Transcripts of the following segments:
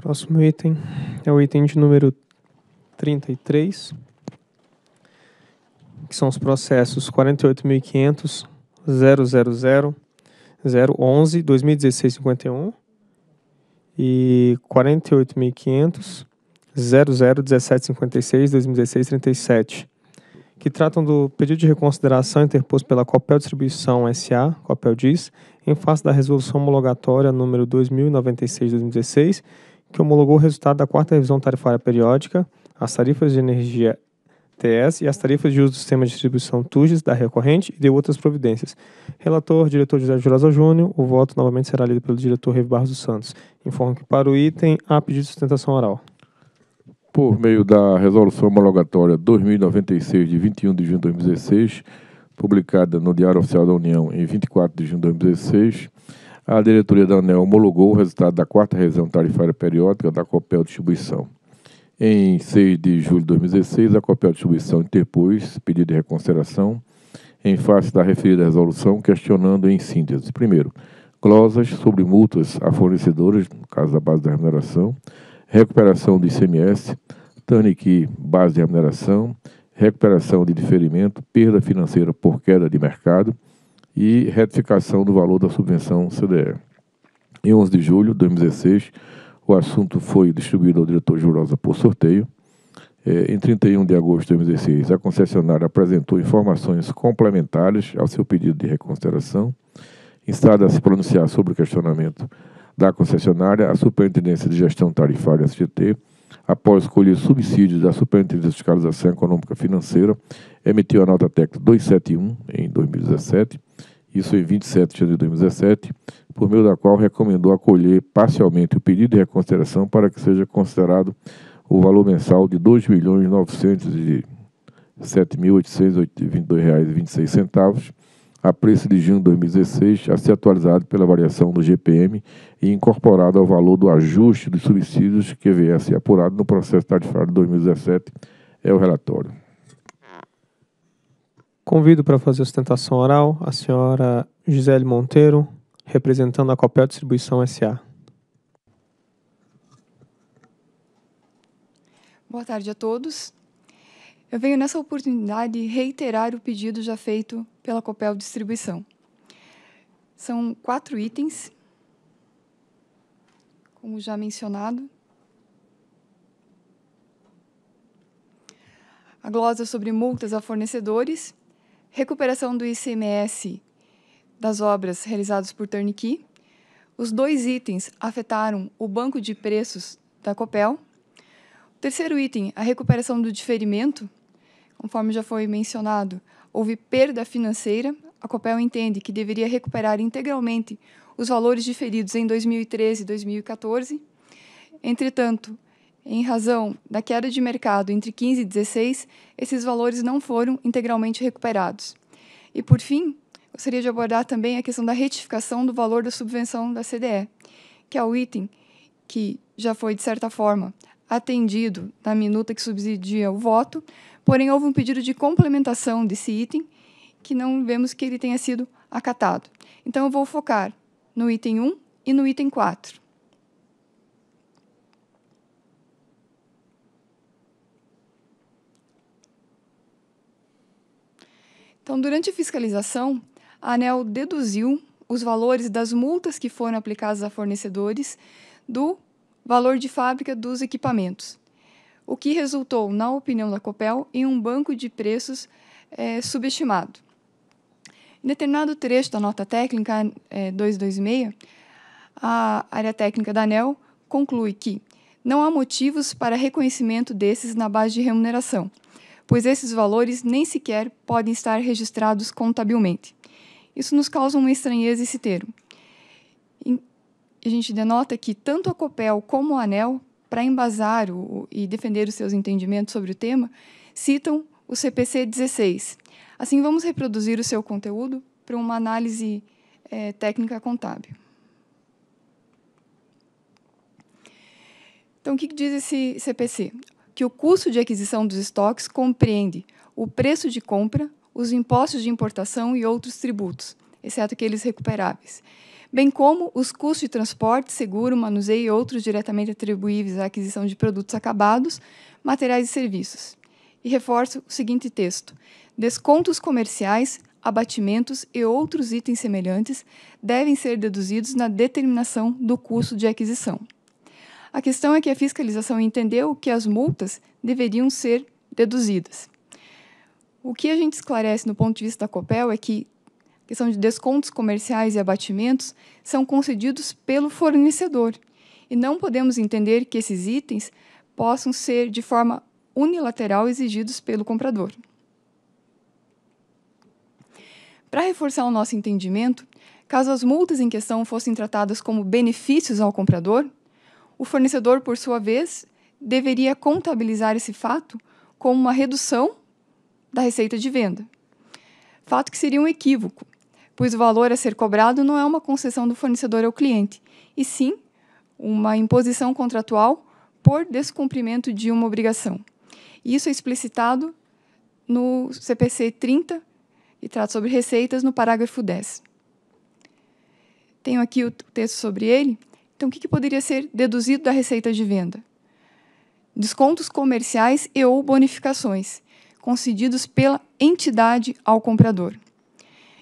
Próximo item é o item de número 33, que são os processos 48.500, 000, 2016, 51 e 48.500, 00, 17, 2016, 37 que tratam do pedido de reconsideração interposto pela Copel Distribuição SA, Copel Diz, em face da resolução homologatória número 2096/2016 que homologou o resultado da quarta revisão tarifária periódica, as tarifas de energia TS e as tarifas de uso do sistema de distribuição TUGES da recorrente e de outras providências. Relator, diretor José Jurosa Júnior, o voto novamente será lido pelo diretor Revi Barros dos Santos. Informo que para o item há pedido de sustentação oral. Por meio da resolução homologatória 2096 de 21 de junho de 2016, publicada no Diário Oficial da União em 24 de junho de 2016, a diretoria da ANEL homologou o resultado da quarta revisão tarifária periódica da Copel Distribuição. Em 6 de julho de 2016, a Copel Distribuição interpôs pedido de reconsideração em face da referida resolução, questionando em síntese: primeiro, glosas sobre multas a fornecedores, no caso da base da remuneração, recuperação do ICMS, TANIC, base de remuneração, recuperação de diferimento, perda financeira por queda de mercado, e retificação do valor da subvenção CDE. Em 11 de julho de 2016, o assunto foi distribuído ao diretor Jurosa por sorteio. É, em 31 de agosto de 2016, a concessionária apresentou informações complementares ao seu pedido de reconsideração. Instada a se pronunciar sobre o questionamento da concessionária, a Superintendência de Gestão Tarifária, SGT, após escolher subsídios da Superintendência de Fiscalização Econômica Financeira, emitiu a nota técnica 271 em 2017, isso em 27 de janeiro de 2017, por meio da qual recomendou acolher parcialmente o pedido de reconsideração para que seja considerado o valor mensal de R$ 2.907.822,26 a preço de junho de 2016, a ser atualizado pela variação do GPM e incorporado ao valor do ajuste dos subsídios que viesse apurado no processo tarifário de 2017, é o relatório. Convido para fazer a sustentação oral a senhora Gisele Monteiro, representando a Copel Distribuição SA. Boa tarde a todos. Eu venho nessa oportunidade reiterar o pedido já feito pela Copel Distribuição. São quatro itens, como já mencionado. A glosa sobre multas a fornecedores, recuperação do ICMS das obras realizadas por Turnkey. Os dois itens afetaram o banco de preços da Copel. O terceiro item, a recuperação do diferimento Conforme já foi mencionado, houve perda financeira. A Copel entende que deveria recuperar integralmente os valores diferidos em 2013 e 2014. Entretanto, em razão da queda de mercado entre 15 e 16, esses valores não foram integralmente recuperados. E, por fim, gostaria de abordar também a questão da retificação do valor da subvenção da CDE, que é o item que já foi, de certa forma, atendido na minuta que subsidia o voto, porém houve um pedido de complementação desse item que não vemos que ele tenha sido acatado. Então eu vou focar no item 1 e no item 4. Então, durante a fiscalização, a ANEL deduziu os valores das multas que foram aplicadas a fornecedores do valor de fábrica dos equipamentos, o que resultou, na opinião da Copel, em um banco de preços é, subestimado. Em determinado trecho da nota técnica é, 226, a área técnica da ANEL conclui que não há motivos para reconhecimento desses na base de remuneração, pois esses valores nem sequer podem estar registrados contabilmente. Isso nos causa uma estranheza esse termo a gente denota que tanto a COPEL como o ANEL, para embasar o, e defender os seus entendimentos sobre o tema, citam o CPC 16. Assim, vamos reproduzir o seu conteúdo para uma análise é, técnica contábil. Então, o que diz esse CPC? Que o custo de aquisição dos estoques compreende o preço de compra, os impostos de importação e outros tributos, exceto aqueles recuperáveis bem como os custos de transporte, seguro, manuseio e outros diretamente atribuíveis à aquisição de produtos acabados, materiais e serviços. E reforço o seguinte texto: descontos comerciais, abatimentos e outros itens semelhantes devem ser deduzidos na determinação do custo de aquisição. A questão é que a fiscalização entendeu que as multas deveriam ser deduzidas. O que a gente esclarece no ponto de vista da COPEL é que que são de descontos comerciais e abatimentos, são concedidos pelo fornecedor. E não podemos entender que esses itens possam ser de forma unilateral exigidos pelo comprador. Para reforçar o nosso entendimento, caso as multas em questão fossem tratadas como benefícios ao comprador, o fornecedor, por sua vez, deveria contabilizar esse fato como uma redução da receita de venda. Fato que seria um equívoco, pois o valor a ser cobrado não é uma concessão do fornecedor ao cliente, e sim uma imposição contratual por descumprimento de uma obrigação. Isso é explicitado no CPC 30, e trata sobre receitas, no parágrafo 10. Tenho aqui o texto sobre ele. Então, o que, que poderia ser deduzido da receita de venda? Descontos comerciais e ou bonificações concedidos pela entidade ao comprador.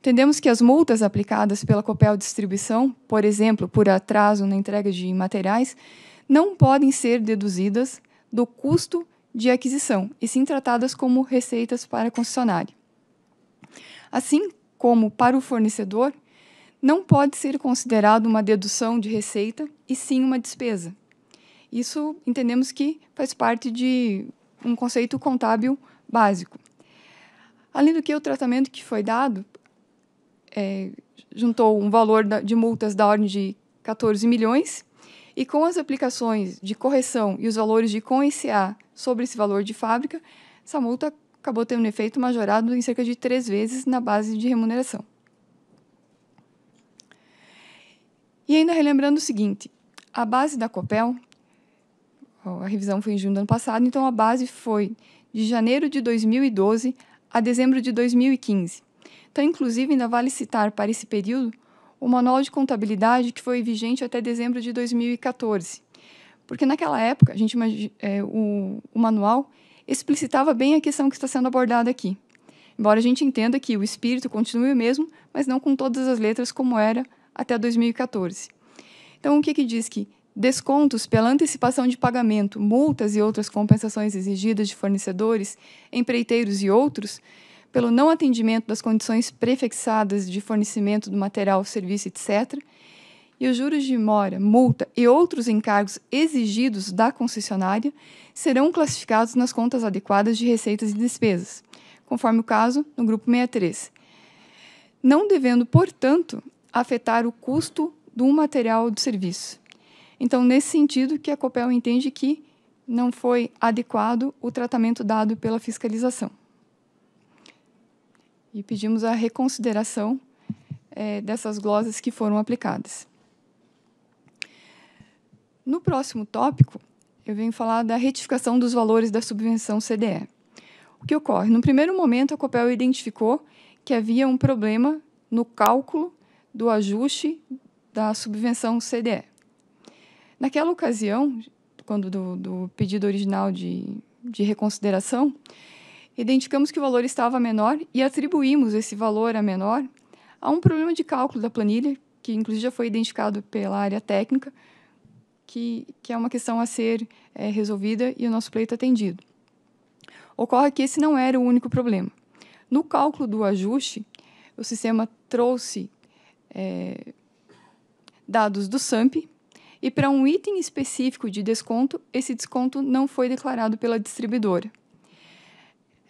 Entendemos que as multas aplicadas pela Copel Distribuição, por exemplo, por atraso na entrega de materiais, não podem ser deduzidas do custo de aquisição e sim tratadas como receitas para a concessionária. Assim como para o fornecedor, não pode ser considerado uma dedução de receita e sim uma despesa. Isso entendemos que faz parte de um conceito contábil básico. Além do que, o tratamento que foi dado é, juntou um valor de multas da ordem de 14 milhões e com as aplicações de correção e os valores de com sobre esse valor de fábrica, essa multa acabou tendo um efeito majorado em cerca de três vezes na base de remuneração. E ainda relembrando o seguinte, a base da COPEL, a revisão foi em junho do ano passado, então a base foi de janeiro de 2012 a dezembro de 2015. Então, inclusive, ainda vale citar para esse período o Manual de Contabilidade que foi vigente até dezembro de 2014. Porque naquela época, a gente, é, o, o manual explicitava bem a questão que está sendo abordada aqui. Embora a gente entenda que o espírito continue o mesmo, mas não com todas as letras como era até 2014. Então, o que, que diz que descontos pela antecipação de pagamento, multas e outras compensações exigidas de fornecedores, empreiteiros e outros pelo não atendimento das condições prefixadas de fornecimento do material, serviço, etc., e os juros de mora, multa e outros encargos exigidos da concessionária serão classificados nas contas adequadas de receitas e despesas, conforme o caso no grupo 63. Não devendo, portanto, afetar o custo do material ou do serviço. Então, nesse sentido que a Copel entende que não foi adequado o tratamento dado pela fiscalização e pedimos a reconsideração é, dessas glosas que foram aplicadas. No próximo tópico, eu venho falar da retificação dos valores da subvenção CDE. O que ocorre? No primeiro momento, a COPEL identificou que havia um problema no cálculo do ajuste da subvenção CDE. Naquela ocasião, quando do, do pedido original de, de reconsideração, Identificamos que o valor estava menor e atribuímos esse valor a menor a um problema de cálculo da planilha, que inclusive já foi identificado pela área técnica, que, que é uma questão a ser é, resolvida e o nosso pleito atendido. Ocorre que esse não era o único problema. No cálculo do ajuste, o sistema trouxe é, dados do SAMP e para um item específico de desconto, esse desconto não foi declarado pela distribuidora.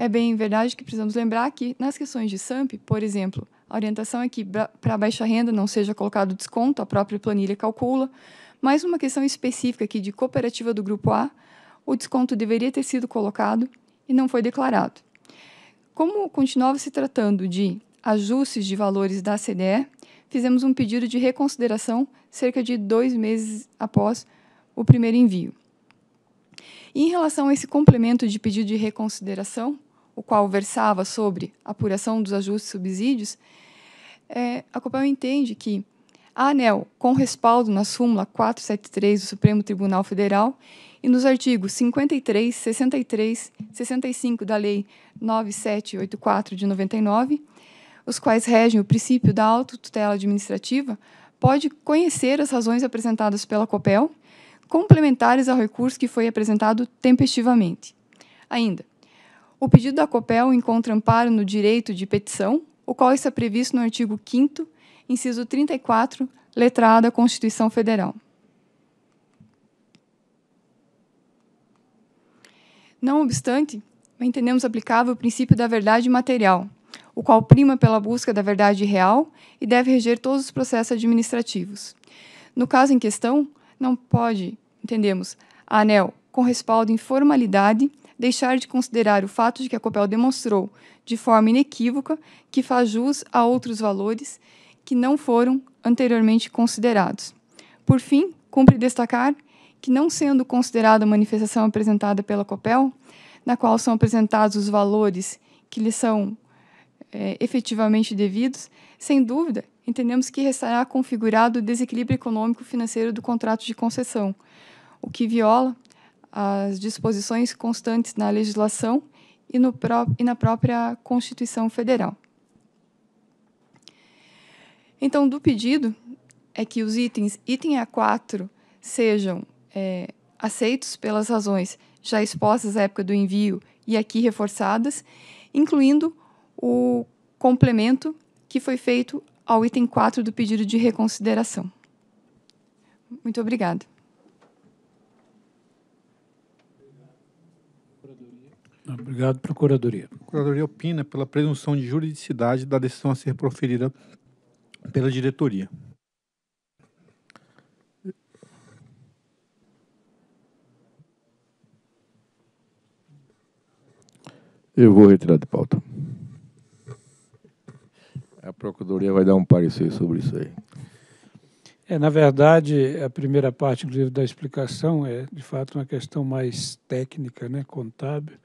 É bem verdade que precisamos lembrar que, nas questões de SAMP, por exemplo, a orientação é que para baixa renda não seja colocado desconto, a própria planilha calcula, mas uma questão específica aqui de cooperativa do grupo A, o desconto deveria ter sido colocado e não foi declarado. Como continuava se tratando de ajustes de valores da CDE, fizemos um pedido de reconsideração cerca de dois meses após o primeiro envio. E em relação a esse complemento de pedido de reconsideração, o qual versava sobre apuração dos ajustes e subsídios, é, a COPEL entende que a ANEL, com respaldo na súmula 473 do Supremo Tribunal Federal e nos artigos 53, 63, 65 da Lei 9784 de 99, os quais regem o princípio da autotutela administrativa, pode conhecer as razões apresentadas pela COPEL, complementares ao recurso que foi apresentado tempestivamente. Ainda, o pedido da COPEL encontra amparo no direito de petição, o qual está previsto no artigo 5º, inciso 34, letra A da Constituição Federal. Não obstante, entendemos aplicável o princípio da verdade material, o qual prima pela busca da verdade real e deve reger todos os processos administrativos. No caso em questão, não pode, entendemos, a ANEL, com respaldo em formalidade, deixar de considerar o fato de que a Copel demonstrou, de forma inequívoca, que faz jus a outros valores que não foram anteriormente considerados. Por fim, cumpre destacar que, não sendo considerada a manifestação apresentada pela Copel, na qual são apresentados os valores que lhe são é, efetivamente devidos, sem dúvida, entendemos que restará configurado o desequilíbrio econômico financeiro do contrato de concessão, o que viola as disposições constantes na legislação e, no e na própria Constituição Federal. Então, do pedido é que os itens item A4 sejam é, aceitos pelas razões já expostas à época do envio e aqui reforçadas, incluindo o complemento que foi feito ao item 4 do pedido de reconsideração. Muito obrigada. Obrigado, Procuradoria. A Procuradoria opina pela presunção de juridicidade da decisão a ser proferida pela diretoria. Eu vou retirar de pauta. A Procuradoria vai dar um parecer sobre isso aí. É, na verdade, a primeira parte, inclusive, da explicação é, de fato, uma questão mais técnica, né, contábil.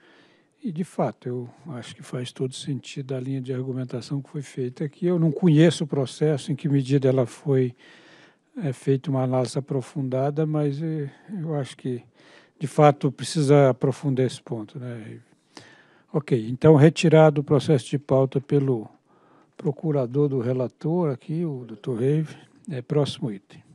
E, de fato, eu acho que faz todo sentido a linha de argumentação que foi feita aqui. Eu não conheço o processo, em que medida ela foi é, feita uma análise aprofundada, mas eh, eu acho que, de fato, precisa aprofundar esse ponto. Né? Ok, então, retirado o processo de pauta pelo procurador do relator aqui, o doutor Reive, é próximo item.